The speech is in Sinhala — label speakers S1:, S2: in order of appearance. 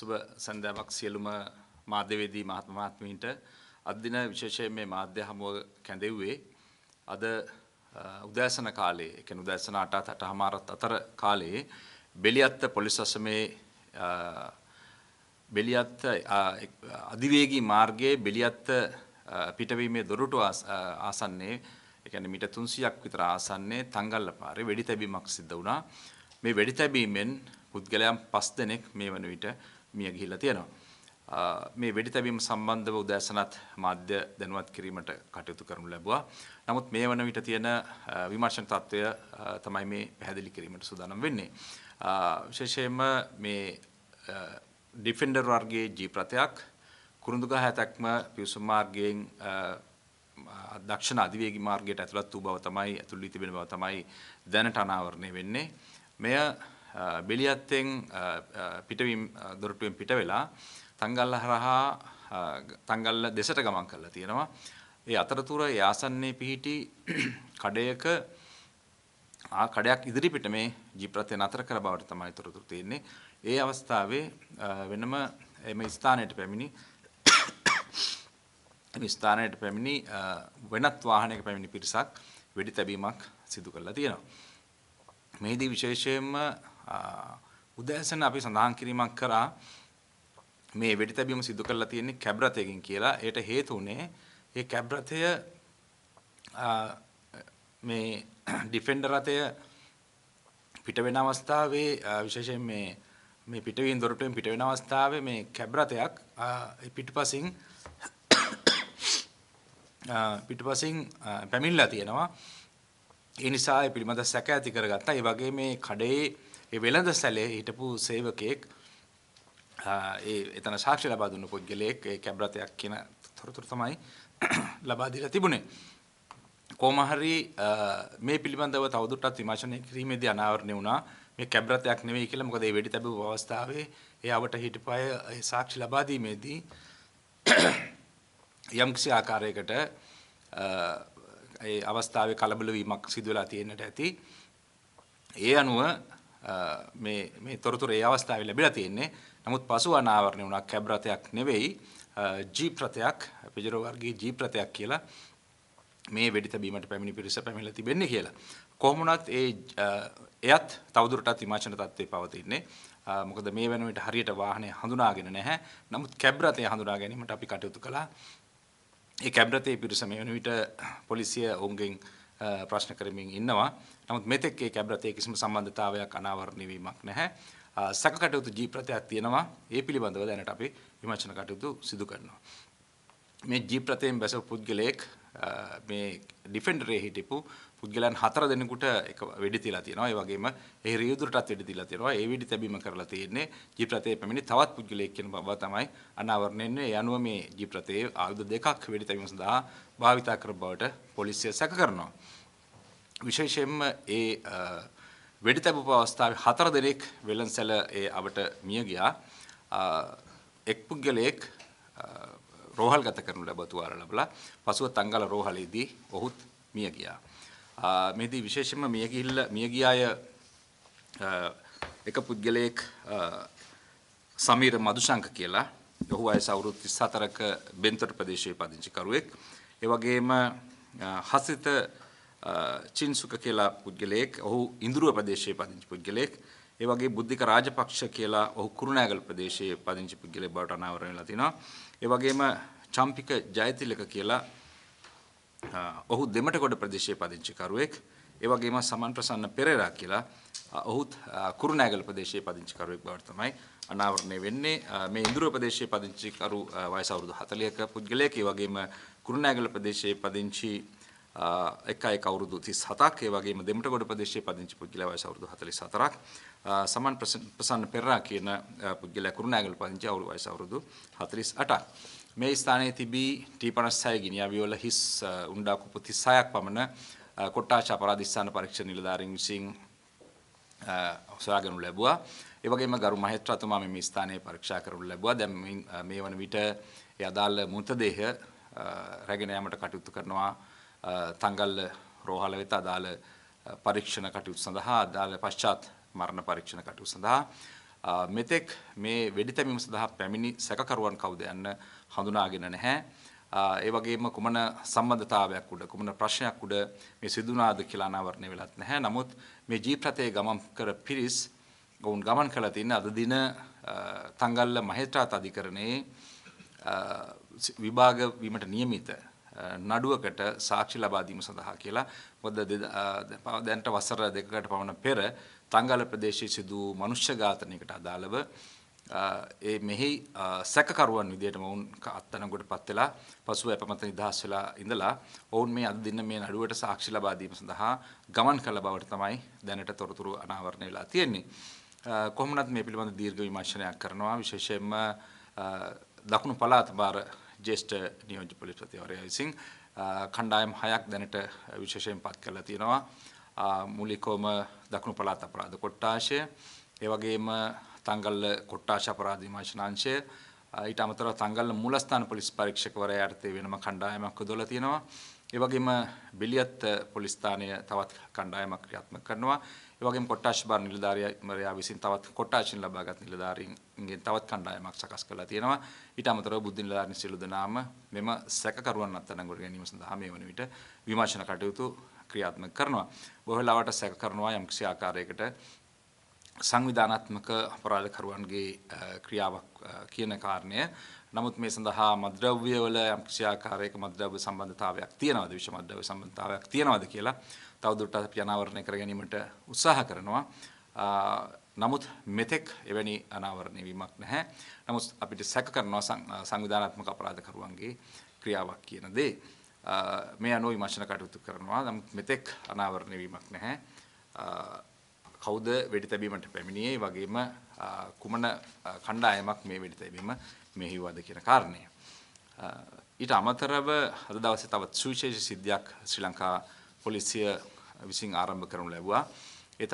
S1: සුබ සන්ධාවක් සියලුම මාධ්‍යවේදී මහත්ම මහත්මීන්ට අද දින විශේෂයෙන් මේ මාධ්‍ය හමුව කැඳෙව්වේ අද උදෑසන කාලේ ඒ කියන්නේ උදෑසන 8ට 8:00 අතර කාලේ බෙලියත්ත පොලිස් අසමේ බෙලියත්ත අධිවේගී මාර්ගයේ බෙලියත්ත පිටවීමේ දොරටු ආසන්නයේ ඒ කියන්නේ මීටර් 300ක් විතර ආසන්නයේ තංගල්ල පාරේ වෙඩි තැබීමක් සිද්ධ වුණා. මේ වෙඩි තැබීමෙන් පුද්ගලයන් 5 දෙනෙක් මේ වන විට මිය ගිහිල්ලා තියෙනවා. මේ වෙඩි තැබීම සම්බන්ධව උදෑසනත් මාධ්‍ය දැනුවත් කිරීමට කටයුතු කරනු ලැබුවා. නමුත් මේ වන විට තියෙන විමර්ශන තත්ත්වය තමයි මේ පැහැදිලි කිරීමට සූදානම් වෙන්නේ. විශේෂයෙන්ම මේ ඩිෆෙන්ඩර් වර්ගයේ ජී ප්‍රතයක් කුරුඳුගහ ඇතක්ම පිවිසුම් මාර්ගයෙන් දක්ෂණ අධිවේගී මාර්ගයට ඇතුළත් වූ බව තමයි ඇතුළු වී තිබෙන බව තමයි දැනට අනාවරණය වෙන්නේ. මෙය බෙලියත්තෙන් පිටවීම් දොරටුවෙන් පිට වෙලා තංගල්ල හරහා තංගල්ල දෙසට ගමන් කරලා තියෙනවා. ඒ අතරතුර ඒ ආසන්නයේ පිහිටි කඩයක ආ කඩයක් ඉදිරිපිට මේ ජීප්‍රත්‍ය නතර කර බවට තමයි තොරතුරු තියෙන්නේ. ඒ අවස්ථාවේ වෙනම එම ස්ථානයට පැමිණි ස්ථානයට පැමිණි වෙනත් වාහනයක පැමිණි පිරිසක් වෙඩි තැබීමක් සිදු කරලා තියෙනවා. මෙහිදී විශේෂයෙන්ම උදෑසන අපි සඳහන් කිරීමක් කරා මේ වෙඩි තැබීම සිදු කරලා තියෙන්නේ කැබ් රථයකින් කියලා. ඒට හේතු උනේ ඒ කැබ් රථය මේ ඩිෆෙන්ඩර් රථය පිට වෙන අවස්ථාවේ විශේෂයෙන් මේ මේ පිටවීම දොරටුවෙන් පිට වෙන අවස්ථාවේ මේ කැබ් රථයක් පිටුපසින් පිටුපසින් පැමිණලා තියෙනවා. ඒ නිසා ඒ පිළිබඳ සැක ඇති කරගත්තා. ඒ වගේ මේ කඩේ ඒ වෙළඳ සැලේ හිටපු සේවකයෙක් ඒ එතන සාක්ෂි ලබා දුන්න පුද්ගලයෙක් ඒ කැබ්‍රතයක් කියන තොරතුරු තමයි ලබා දීලා තිබුණේ. කොහොම හරි මේ පිළිබඳව තවදුරටත් විමර්ශනය කිරීමේදී අනාවරණය වුණා මේ කැබ්‍රතයක් නෙවෙයි කියලා. මොකද ඒ වෙඩි තැබූ අවස්ථාවේ එයාවට හිටපය සාක්ෂි ලබා දීමේදී යම්කිසි ආකාරයකට ඒ අවස්ථාවේ කලබල වීමක් සිදු වෙලා තියෙන්නට ඇති. ඒ අනුව මේ මේ තොරතුරු ඒ අවස්ථාවේ ලැබිලා තියෙන්නේ. නමුත් පසු අනාවරණය වුණා කැබ් රථයක් නෙවෙයි ජීප් රථයක් පිජරෝ වර්ගයේ ජීප් රථයක් කියලා මේ වෙඩි තැබීමට පැමිණි පිරිස පැමිණලා තිබෙන්නේ කියලා. කොහොම වුණත් ඒ එයත් තවදුරටත් විමර්ශන තත්ත්වයේ පවතින්නේ. මොකද මේ වෙනුවට හරියට වාහනය හඳුනාගෙන නැහැ. නමුත් කැබ් රථය හඳුනා ගැනීමට අපි කටයුතු කළා. ඒ කැබ් රථයේ පිරිස මේ වෙනුවට පොලිසිය ඔවුන්ගෙන් ප්‍රශ්න කරමින් ඉන්නවා. නමුත් මෙතෙක් ඒ කැබ් රථයේ කිසිම සම්බන්ධතාවයක් අනාවරණය වීමක් නැහැ. සැකකටයුතු ජීප් රථයක් තියෙනවා. ඒ පිළිබඳව දැනට අපි විමර්ශන කටයුතු සිදු කරනවා. මේ ජීප් රථයෙන් බැසපු පුද්ගලයෙක් මේ ඩිෆෙන්ඩරේ හිටපු පුද්ගලයන් හතර දෙනෙකුට එක වෙඩි තියලා තියෙනවා. ඒ වගේම ඒ රියුදුරටත් වෙඩි තියලා තියෙනවා. ඒ වෙඩි තැබීම කරලා තියෙන්නේ ජීප් රථයේ පැමිණි තවත් පුද්ගලයෙක් කියන බව තමයි අනාවරණය වෙන්නේ. ඒ අනුව මේ ජීප් රථයේ ආයුධ දෙකක් වෙඩි තැබීම සඳහා භාවිතා කර බවට පොලිසිය සැක කරනවා. විශේෂයෙන්ම ඒ වෙඩි තැබපු අවස්ථාවේ හතර දෙනෙක් වෙළන්සැල ඒ අවට මිය ගියා. එක් පුද්ගලයෙක් රෝහල්ගත කරනු ලැබතු ආර ලැබලා පසුව තංගල රෝහලේදී ඔහුත් මිය ගියා. මේදී විශේෂයෙන්ම මිය ගිහිල්ල මිය ගියාය එක පුද්ගලයෙක් සමීර මදුශංක කියලා ඔහු වයස අවුරුදු 34ක බෙන්තොට ප්‍රදේශයේ පදිංචි කරුවෙක්. ඒ වගේම හසිත චින්සුක කියලා පුද්ගලයෙක් ඔහු ඉන්දුරුව ප්‍රදේශයේ පදිංචි පුද්ගලයෙක්. ඒ වගේ බුද්ධික රාජපක්ෂ කියලා ඔහු කුරුණෑගල ප්‍රදේශයේ පදිංචි පුද්ගලයෙක් බවට අනාවරණ වෙලා තිනවා. ඒ වගේම චම්පික ජයතිලක කියලා ඔහු දෙමටගොඩ ප්‍රදේශයේ පදිංචි කරුවෙක්. ඒ වගේම සමන් ප්‍රසන්න පෙරේරා කියලා ඔහුත් කුරුණෑගල ප්‍රදේශයේ පදිංචි කරුවෙක් බවට තමයි අනාවරණය වෙන්නේ. මේ ඉන්දුර ප්‍රදේශයේ පදිංචි කරු වයස අවුරුදු 40ක පුද්ගලයෙක්. ඒ වගේම කුරුණෑගල ප්‍රදේශයේ පදිංචි එකයි කවුරුදු 37ක් ඒ වගේම දෙමටගොඩ ප්‍රදේශයේ පදිංචි පුද්ගලයා වයස අවුරුදු 44ක් සමන් ප්‍රසන්න පෙරා කියන පුද්ගලයා කුරුණෑගල පදිංචි අවුරුදු වයස අවුරුදු 48ක්. මේ ස්ථානයේ තිබී T56 ගිනියා වියෝල හිස් උණ්ඩා කුප්පු 36ක් පමණ කොට්ටාච අපරාධ ස්ථාන පරීක්ෂණ නිලධාරීන් විසින් හොයාගනු ලැබුවා. ඒ වගේම ගරු මහේත්‍රාතුමා මේ ස්ථානයේ පරීක්ෂා කරනු ලැබුවා. දැන් මේ වන විට ඒ අදාළ මృతදේහ රැගෙන යාමට කටයුතු කරනවා තංගල්ල රෝහල වෙත අදාළ පරීක්ෂණ කටයුතු සඳහා අදාළ පශ්චාත් මරණ පරීක්ෂණ කටයුතු සඳහා මෙතෙක් මේ වෙඩිතැබීම සඳහා පැමිණි සැකකරුවන් කවුද යන්න හඳුනාගෙන නැහැ. ඒ වගේම කුමන සම්බන්ධතාවයක් උඩ කුමන ප්‍රශ්නයක් උඩ මේ සිදුනාද කියලා අනාවරණය වෙලත් නැහැ. නමුත් මේ ජීප් රථයේ ගමන් කර පිරිස් ඔවුන් ගමන් කළා තින්නේ අද දින තංගල්ල මහේත්‍රාත් අධිකරණයේ විභාග වීමට නියමිත නඩුවකට සාක්ෂි ලබා දීම සඳහා කියලා මොකද දැන්ට වසර දෙකකට පමණ පෙර තංගල ප්‍රදේශයේ සිදු වූ මනුෂ්‍ය ඝාතනයකට අදාළව ඒ මෙහි සැකකරුවන් විදිහටම ඔවුන් අත්අඩංගුවටපත් වෙලා පසුව අපමණ නිදහස් වෙලා ඉඳලා ඔවුන් මේ අද දින මේ නඩුවට සාක්ෂි ලබා දීම සඳහා ගමන් කළ බවට තමයි දැනට තොරතුරු අනාවරණය වෙලා තියෙන්නේ. කොහොමනත් මේ පිළිබඳ දීර්ඝ විමර්ශනයක් කරනවා විශේෂයෙන්ම දකුණු පළාත් බාර ජේෂ්ඨ නියෝජ්‍ය පොලිස්පතිවරයා විසින් කණ්ඩායම් හයක් දැනට විශේෂයෙන් පත් කරලා තියෙනවා. මූලිකවම දකුණු පළාත් අපරාධ කොට්ටාශය, ඒ වගේම තංගල්ල කොට්ටාශ අපරාධ විමර්ශනාංශය, ඊට අමතරව තංගල්ල මූලස්ථාන පොලිස් පරීක්ෂකවරයා යටතේ වෙනම කණ්ඩායමක් හදවලා තියෙනවා. ඒ වගේම බෙලියත් පොලිස් ස්ථානය තවත් කණ්ඩායමක් ක්‍රියාත්මක කරනවා. ඒ වගේම කොට්ටාෂ් බාර් නිලධාරියා විසින් තවත් කොට්ටාෂින් ලබාගත් නිලධාරීන්ගෙන් තවත් කණ්ඩායමක් සකස් කරලා තියෙනවා. ඊට අමතරව බුද්ධ නිලධාරීන් සියලු දෙනාම මෙම සැකකරුවන් අත්අඩංගුවට ගැනීම සඳහා මේ වන විට විමර්ශන කටයුතු ක්‍රියාත්මක කරනවා. බොහෝ වෙලාවට සැක කරනවා යම් කිසි ආකාරයකට සංවිධානත්මක අපරාධකරුවන්ගේ ක්‍රියාවක් කියන කාරණය නමුත් මේ සඳහා මද්‍රව්‍යවල යම් කිසි ආකාරයක මද්‍රව්‍ය සම්බන්ධතාවයක් තියනවාද විශේෂ මද්‍රව්‍ය සම්බන්ධතාවයක් තියනවාද කියලා තවදුරටත් අපි අනාවරණය කර ගැනීමට උත්සාහ කරනවා. නමුත් මෙතෙක් එවැනි අනාවරණය වීමක් නැහැ. නමුත් අපිට සැක කරනවා සංවිධානාත්මක අපරාධකරුවන්ගේ ක්‍රියාවක් කියන දේ. මේ අනුව විමර්ශන කටයුතු කරනවා. නමුත් මෙතෙක් අනාවරණය වීමක් නැහැ. කවුද වෙඩි තැබීමට පැමිණියේ වගේම කුමන කණ්ඩායමක් මේ වෙඩි තැබීම මෙහිවද කියන කාරණය. ඊට අමතරව අද දවසේ තවත් සුවිශේෂී සිද්ධියක් ශ්‍රී ලංකා පොලිසිය විසින් ආරම්භ කරනු ලැබුවා. ඒ